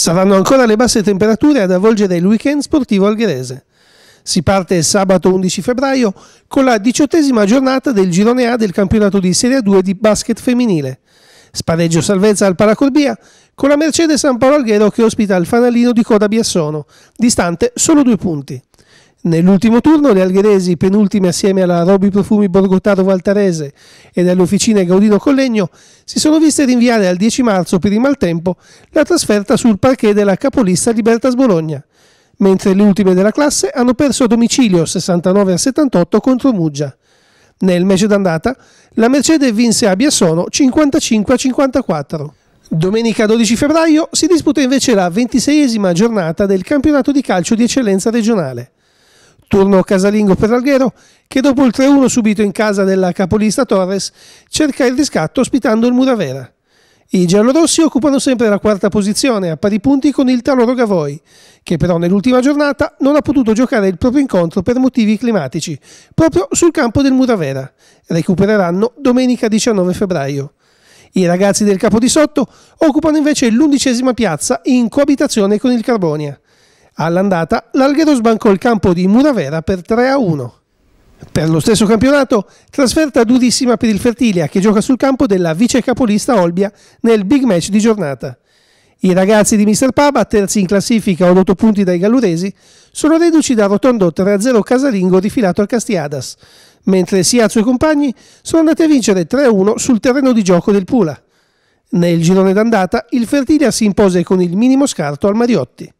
Saranno ancora le basse temperature ad avvolgere il weekend sportivo algherese. Si parte sabato 11 febbraio con la diciottesima giornata del girone A del campionato di Serie 2 di basket femminile. Spareggio salvezza al Paracorbia con la Mercedes San Paolo Alghero che ospita il fanalino di Coda Biassono, distante solo due punti. Nell'ultimo turno le algheresi, penultime assieme alla Robi Profumi Borgotaro Valtarese ed alle officine Gaudino Collegno, si sono viste rinviare al 10 marzo per il maltempo la trasferta sul parquet della capolista Libertas Bologna, mentre le ultime della classe hanno perso a domicilio 69 a 78 contro Muggia. Nel match d'andata la Mercedes vinse a Biassono 55 a 54. Domenica 12 febbraio si disputa invece la ventiseiesima giornata del campionato di calcio di eccellenza regionale turno casalingo per Alghero che dopo il 3-1 subito in casa della capolista Torres cerca il riscatto ospitando il Muravera. I giallorossi occupano sempre la quarta posizione a pari punti con il Taloro Gavoi, che però nell'ultima giornata non ha potuto giocare il proprio incontro per motivi climatici, proprio sul campo del Muravera. Recupereranno domenica 19 febbraio. I ragazzi del Capo di Sotto occupano invece l'undicesima piazza in coabitazione con il Carbonia. All'andata l'Alghero sbancò il campo di Muravera per 3-1. Per lo stesso campionato, trasferta durissima per il Fertilia che gioca sul campo della vice capolista Olbia nel big match di giornata. I ragazzi di Mr. Paba, terzi in classifica o 8 punti dai galluresi, sono reduci da rotondo 3-0 casalingo rifilato al Castiadas, mentre Siazzo e compagni sono andati a vincere 3-1 sul terreno di gioco del Pula. Nel girone d'andata il Fertilia si impose con il minimo scarto al Mariotti.